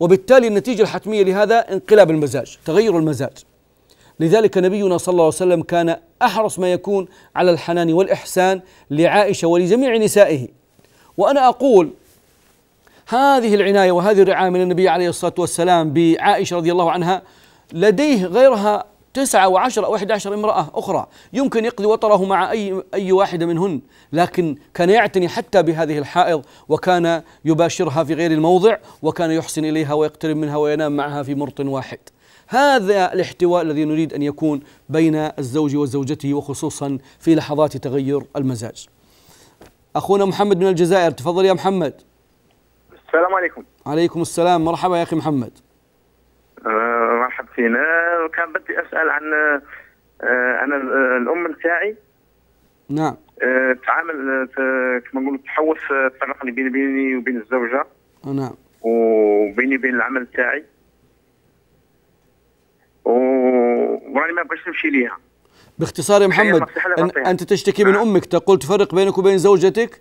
وبالتالي النتيجة الحتمية لهذا انقلاب المزاج تغير المزاج لذلك نبينا صلى الله عليه وسلم كان احرص ما يكون على الحنان والاحسان لعائشه ولجميع نسائه وانا اقول هذه العنايه وهذه الرعايه من النبي عليه الصلاه والسلام بعائشه رضي الله عنها لديه غيرها تسعة أو عشر أو 11 امرأة أخرى يمكن يقضي وطره مع أي, أي واحدة منهن لكن كان يعتني حتى بهذه الحائض وكان يباشرها في غير الموضع وكان يحسن إليها ويقترب منها وينام معها في مرط واحد هذا الاحتواء الذي نريد أن يكون بين الزوج وزوجته وخصوصا في لحظات تغير المزاج أخونا محمد من الجزائر تفضل يا محمد السلام عليكم عليكم السلام مرحبا يا أخي محمد فينا كان بدي اسال عن آه، انا الام نتاعي نعم آه، تعامل آه، كما نقول تحوس تفرقني بيني بيني وبين الزوجه نعم وبيني وبين العمل تاعي وراني ما بغيتش نمشي ليها باختصار يا محمد أن انت تشتكي من امك تقول تفرق بينك وبين زوجتك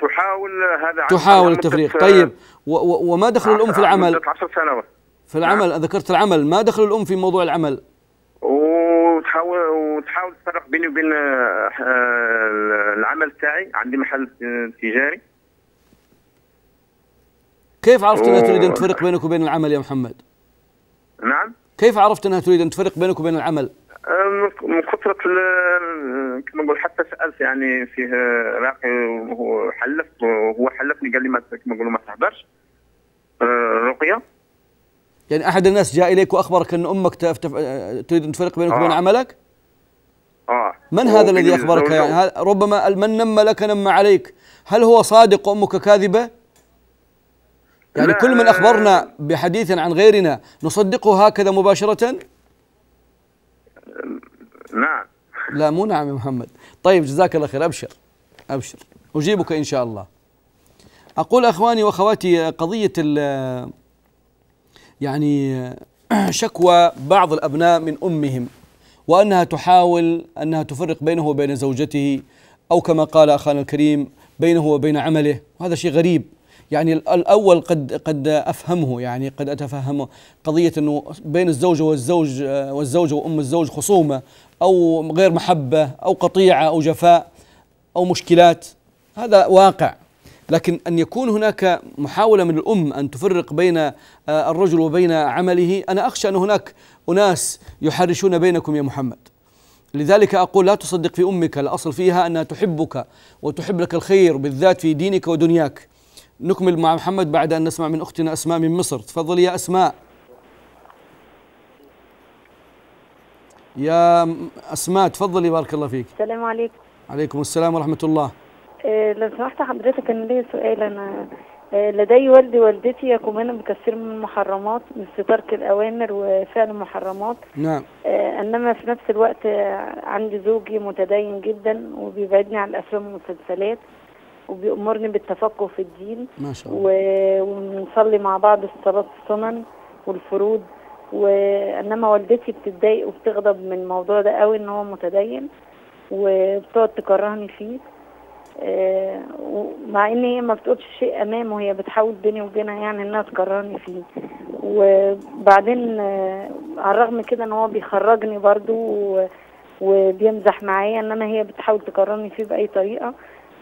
تحاول هذا تحاول التفريق طيب وما دخل الام في العمل 10 سنوات في العمل نعم. ذكرت العمل ما دخل الام في موضوع العمل وتحاول وتحاول تفرق بيني وبين آه، العمل تاعي عندي محل تجاري كيف عرفت انها تريد ان تفرق بينك وبين العمل يا محمد؟ نعم كيف عرفت انها تريد ان تفرق بينك وبين العمل؟ آه، من كثرة كما نقول حتى سألت يعني فيه آه، راقي وحلفت وهو حلفني قال لي ما كما نقولوا ما تهدرش رقية يعني احد الناس جاء اليك واخبرك ان امك تفتف... تريد ان تفرق بينك وبين آه. عملك؟ اه من هذا الذي اخبرك يعني ربما من نم لك نم عليك، هل هو صادق وامك كاذبه؟ يعني كل من اخبرنا بحديث عن غيرنا نصدقه هكذا مباشره؟ نعم لا مو نعم يا محمد، طيب جزاك الله خير ابشر ابشر اجيبك ان شاء الله. اقول اخواني واخواتي قضيه يعني شكوى بعض الأبناء من أمهم وأنها تحاول أنها تفرق بينه وبين زوجته أو كما قال أخانا الكريم بينه وبين عمله وهذا شيء غريب يعني الأول قد قد أفهمه يعني قد أتفهمه قضية أنه بين الزوجة والزوج والزوجة وأم الزوج خصومة أو غير محبة أو قطيعة أو جفاء أو مشكلات هذا واقع لكن أن يكون هناك محاولة من الأم أن تفرق بين آه، الرجل وبين عمله أنا أخشى أن هناك أناس يحرشون بينكم يا محمد لذلك أقول لا تصدق في أمك الأصل فيها أنها تحبك وتحب لك الخير بالذات في دينك ودنياك نكمل مع محمد بعد أن نسمع من أختنا أسماء من مصر تفضل يا أسماء يا أسماء تفضلي بارك الله فيك السلام عليكم عليكم السلام ورحمة الله آه، لو سمحت حضرتك انا ليا سؤال انا آه، لدي والدي والدتي يقومان بكثير من المحرمات مثل ترك الأوامر وفعل المحرمات نعم آه، إنما في نفس الوقت عندي زوجي متدين جدا وبيبعدني عن الأفلام والمسلسلات وبيأمرني بالتفقه في الدين ما شاء الله ونصلي مع بعض الصلاة السنن والفروض وإنما والدتي بتتضايق وبتغضب من الموضوع ده قوي إن هو متدين وبتقعد تكرهني فيه آه، مع ان هي ما بتقولش شيء امامه هي بتحاول بيني وبينها يعني انها تكررني فيه وبعدين آه، على الرغم كده ان هو بيخرجني برضو وبيمزح معايا انما هي بتحاول تكررني فيه باي طريقه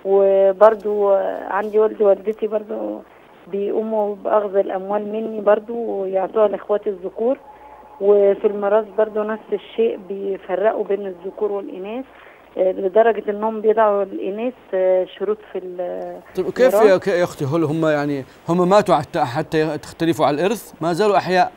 وبرضو آه، عندي والد والدتي برضو بيقوموا باخذ الاموال مني برضو ويعطوها لاخواتي الذكور وفي المراس برضو نفس الشيء بيفرقوا بين الذكور والاناث لدرجه انهم بيضعوا الاناث آه، شروط في آه، طيب كيف يا اختي هل هم يعني هم ماتوا حتى حتى تختلفوا على الارث ما زالوا احياء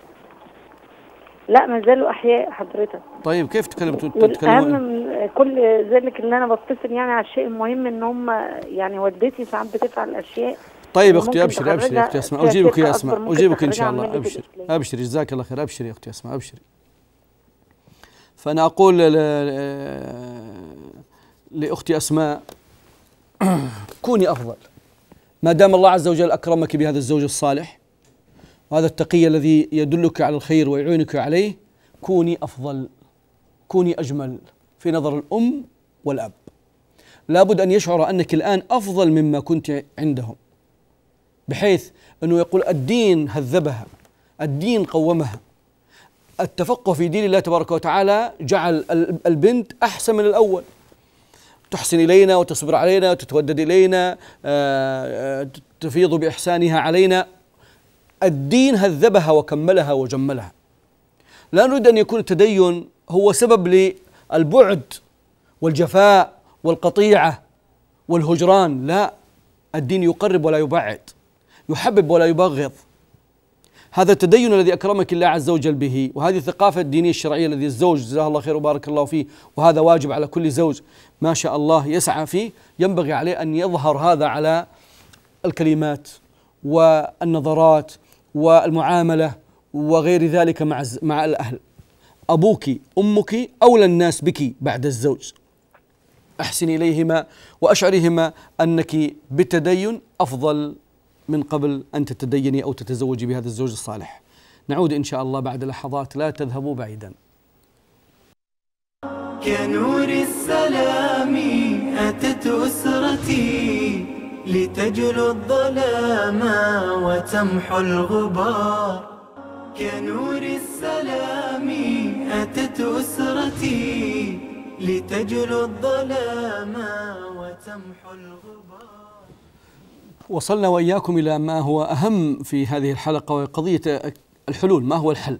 لا ما زالوا احياء حضرتك طيب كيف تكلمتوا تتكلموا اهم كل ذلك ان انا بتصل يعني على الشيء المهم ان هم يعني والدتي ساعات بتفعل اشياء طيب يا اختي ابشري ابشري يا اختي اسماء اجيبك يا اسماء اجيبك ان شاء الله ابشري ابشري جزاك الله خير ابشري يا اختي اسماء ابشري فانا اقول لأختي أسماء كوني أفضل ما دام الله عز وجل أكرمك بهذا الزوج الصالح وهذا التقي الذي يدلك على الخير ويعينك عليه كوني أفضل كوني أجمل في نظر الأم والأب لابد أن يشعر أنك الآن أفضل مما كنت عندهم بحيث أنه يقول الدين هذبها الدين قومها التفقه في دين الله تبارك وتعالى جعل البنت أحسن من الأول تحسن إلينا وتصبر علينا وتتودد إلينا آه، آه، تفيض بإحسانها علينا الدين هذبها وكملها وجملها لا نريد أن يكون التدين هو سبب للبعد والجفاء والقطيعة والهجران لا الدين يقرب ولا يبعد يحبب ولا يبغض هذا التدين الذي اكرمك الله عز وجل به وهذه الثقافه الدينيه الشرعيه الذي الزوج جزاه الله خير وبارك الله فيه وهذا واجب على كل زوج ما شاء الله يسعى فيه ينبغي عليه ان يظهر هذا على الكلمات والنظرات والمعامله وغير ذلك مع مع الاهل ابوك امك اولى الناس بك بعد الزوج احسني اليهما واشعرهما انك بالتدين افضل من قبل أن تتديني أو تتزوجي بهذا الزوج الصالح نعود إن شاء الله بعد لحظات لا تذهبوا بعيدا كنور السلام أتت أسرتي لتجلو الظلام وتمحو الغبار كنور السلام أتت أسرتي لتجلو الظلام وتمحو الغبار وصلنا وإياكم إلى ما هو أهم في هذه الحلقة وقضية الحلول ما هو الحل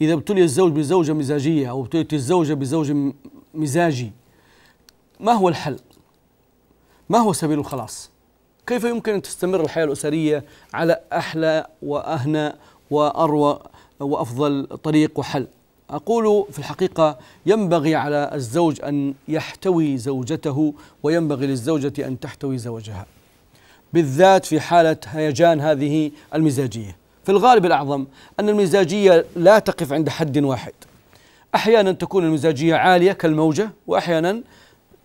إذا ابتلي الزوج بزوجة مزاجية أو ابتليت الزوجة بزوج مزاجي ما هو الحل ما هو سبيل الخلاص كيف يمكن أن تستمر الحياة الأسرية على أحلى وأهنى وأروى وأفضل طريق وحل أقول في الحقيقة ينبغي على الزوج أن يحتوي زوجته وينبغي للزوجة أن تحتوي زوجها بالذات في حالة هيجان هذه المزاجية في الغالب الأعظم أن المزاجية لا تقف عند حد واحد أحيانا تكون المزاجية عالية كالموجة وأحيانا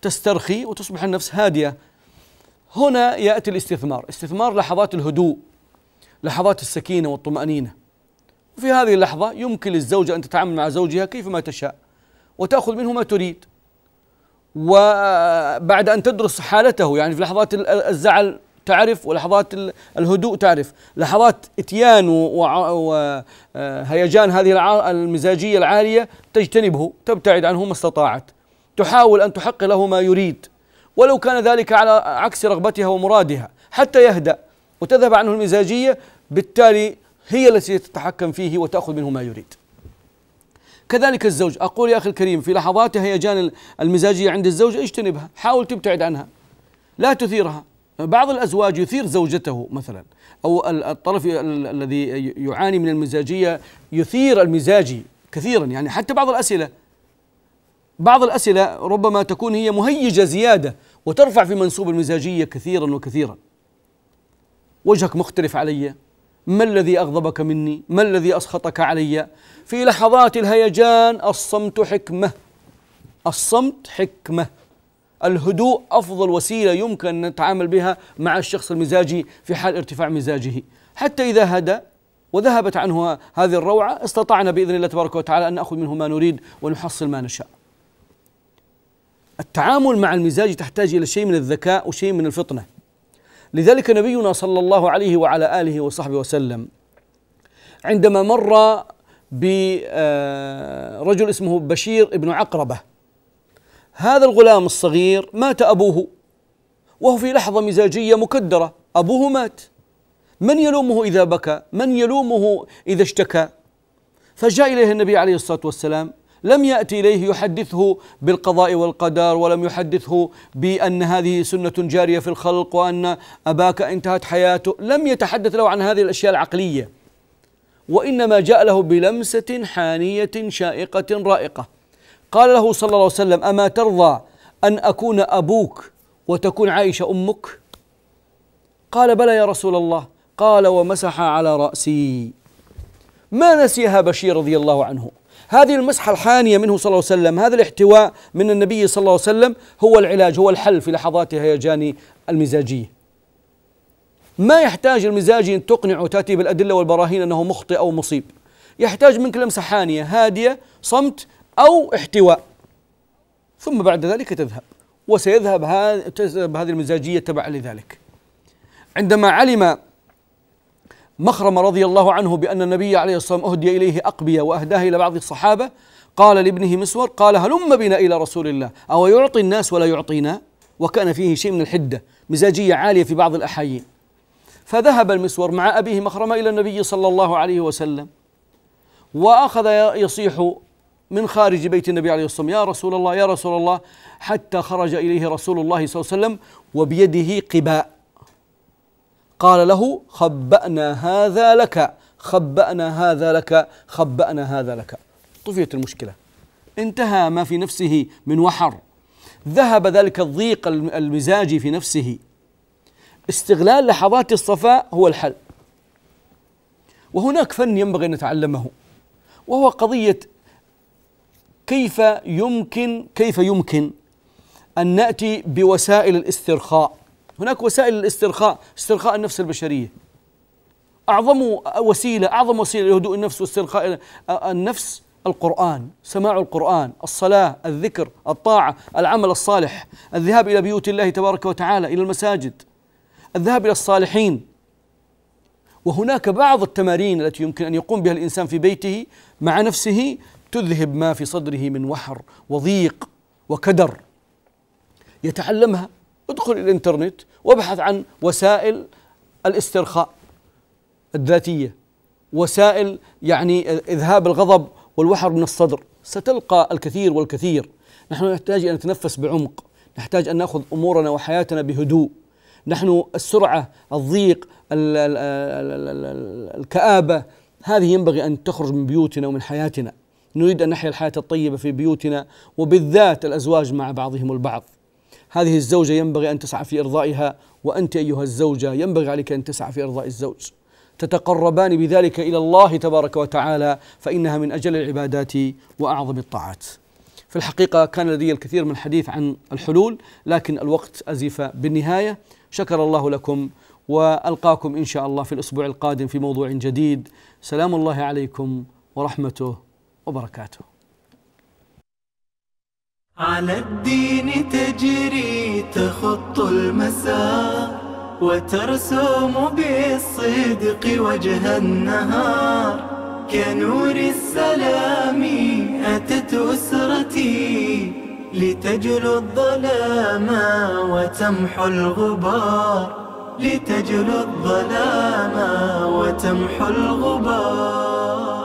تسترخي وتصبح النفس هادية هنا يأتي الاستثمار استثمار لحظات الهدوء لحظات السكينة والطمأنينة وفي هذه اللحظة يمكن للزوجة أن تتعامل مع زوجها كيفما تشاء وتأخذ منه ما تريد وبعد أن تدرس حالته يعني في لحظات الزعل تعرف ولحظات الهدوء تعرف لحظات اتيان وهيجان هذه المزاجية العالية تجتنبه تبتعد عنه ما استطاعت تحاول أن تحقق له ما يريد ولو كان ذلك على عكس رغبتها ومرادها حتى يهدأ وتذهب عنه المزاجية بالتالي هي التي تتحكم فيه وتأخذ منه ما يريد كذلك الزوج أقول يا أخي الكريم في لحظات هيجان المزاجية عند الزوج اجتنبها حاول تبتعد عنها لا تثيرها بعض الأزواج يثير زوجته مثلا أو الطرف الذي يعاني من المزاجية يثير المزاجي كثيرا يعني حتى بعض الأسئلة بعض الأسئلة ربما تكون هي مهيجة زيادة وترفع في منسوب المزاجية كثيرا وكثيرا وجهك مختلف علي ما الذي أغضبك مني ما الذي أسخطك علي في لحظات الهيجان الصمت حكمة الصمت حكمة الهدوء أفضل وسيلة يمكن أن نتعامل بها مع الشخص المزاجي في حال ارتفاع مزاجه حتى إذا هدى وذهبت عنه هذه الروعة استطعنا بإذن الله تبارك وتعالى أن نأخذ منه ما نريد ونحصل ما نشاء التعامل مع المزاج تحتاج إلى شيء من الذكاء وشيء من الفطنة لذلك نبينا صلى الله عليه وعلى آله وصحبه وسلم عندما مر برجل آه، اسمه بشير ابن عقربة هذا الغلام الصغير مات أبوه وهو في لحظة مزاجية مكدرة أبوه مات من يلومه إذا بكى من يلومه إذا اشتكى فجاء إليه النبي عليه الصلاة والسلام لم يأتي إليه يحدثه بالقضاء والقدر ولم يحدثه بأن هذه سنة جارية في الخلق وأن أباك انتهت حياته لم يتحدث له عن هذه الأشياء العقلية وإنما جاء له بلمسة حانية شائقة رائقة قال له صلى الله عليه وسلم أما ترضى أن أكون أبوك وتكون عائشة أمك قال بلى يا رسول الله قال ومسح على رأسي ما نسيها بشير رضي الله عنه هذه المسحة الحانية منه صلى الله عليه وسلم هذا الاحتواء من النبي صلى الله عليه وسلم هو العلاج هو الحل في لحظات هيجاني المزاجية ما يحتاج المزاجي أن تقنعه وتاتي بالأدلة والبراهين أنه مخطئ أو مصيب يحتاج منك لمسة حانية هادية صمت أو احتواء ثم بعد ذلك تذهب وسيذهب تذهب هذه المزاجية تبعا لذلك عندما علم مخرم رضي الله عنه بأن النبي عليه الصلاة والسلام أهدي إليه أقبية وأهداه إلى بعض الصحابة قال لابنه مسور قال هلم بنا إلى رسول الله أو يعطي الناس ولا يعطينا وكان فيه شيء من الحدة مزاجية عالية في بعض الأحايين فذهب المسور مع أبيه مخرمة إلى النبي صلى الله عليه وسلم وأخذ يصيح من خارج بيت النبي عليه الصلاة والسلام يا رسول الله يا رسول الله حتى خرج إليه رسول الله صلى الله عليه وسلم وبيده قباء قال له خبأنا هذا لك خبأنا هذا لك خبأنا هذا لك طفيت المشكلة انتهى ما في نفسه من وحر ذهب ذلك الضيق المزاجي في نفسه استغلال لحظات الصفاء هو الحل وهناك فن ينبغي ان نتعلمه وهو قضيه كيف يمكن كيف يمكن أن نأتي بوسائل الاسترخاء هناك وسائل الاسترخاء استرخاء النفس البشرية أعظم وسيلة أعظم وسيلة لهدوء النفس واسترخاء النفس القرآن سماع القرآن الصلاة الذكر الطاعة العمل الصالح الذهاب إلى بيوت الله تبارك وتعالى إلى المساجد الذهاب إلى الصالحين وهناك بعض التمارين التي يمكن أن يقوم بها الإنسان في بيته مع نفسه تذهب ما في صدره من وحر وضيق وكدر يتعلمها ادخل الانترنت وابحث عن وسائل الاسترخاء الذاتيه وسائل يعني اذهاب الغضب والوحر من الصدر ستلقى الكثير والكثير نحن نحتاج ان نتنفس بعمق نحتاج ان ناخذ امورنا وحياتنا بهدوء نحن السرعه الضيق الكابه هذه ينبغي ان تخرج من بيوتنا ومن حياتنا نريد أن نحيا الحياة الطيبة في بيوتنا وبالذات الأزواج مع بعضهم البعض هذه الزوجة ينبغي أن تسعى في إرضائها وأنت أيها الزوجة ينبغي عليك أن تسعى في إرضاء الزوج تتقربان بذلك إلى الله تبارك وتعالى فإنها من أجل العبادات وأعظم الطاعات في الحقيقة كان لدي الكثير من الحديث عن الحلول لكن الوقت أزف بالنهاية شكر الله لكم والقاكم ان شاء الله في الاسبوع القادم في موضوع جديد سلام الله عليكم ورحمته وبركاته على الدين تجري تخط المسار وترسم بالصدق وجه النهار كنور السلام أتت أسرتي لتجلو الظلام وتمحو الغبار لتجلو الظلام وتمحو الغبار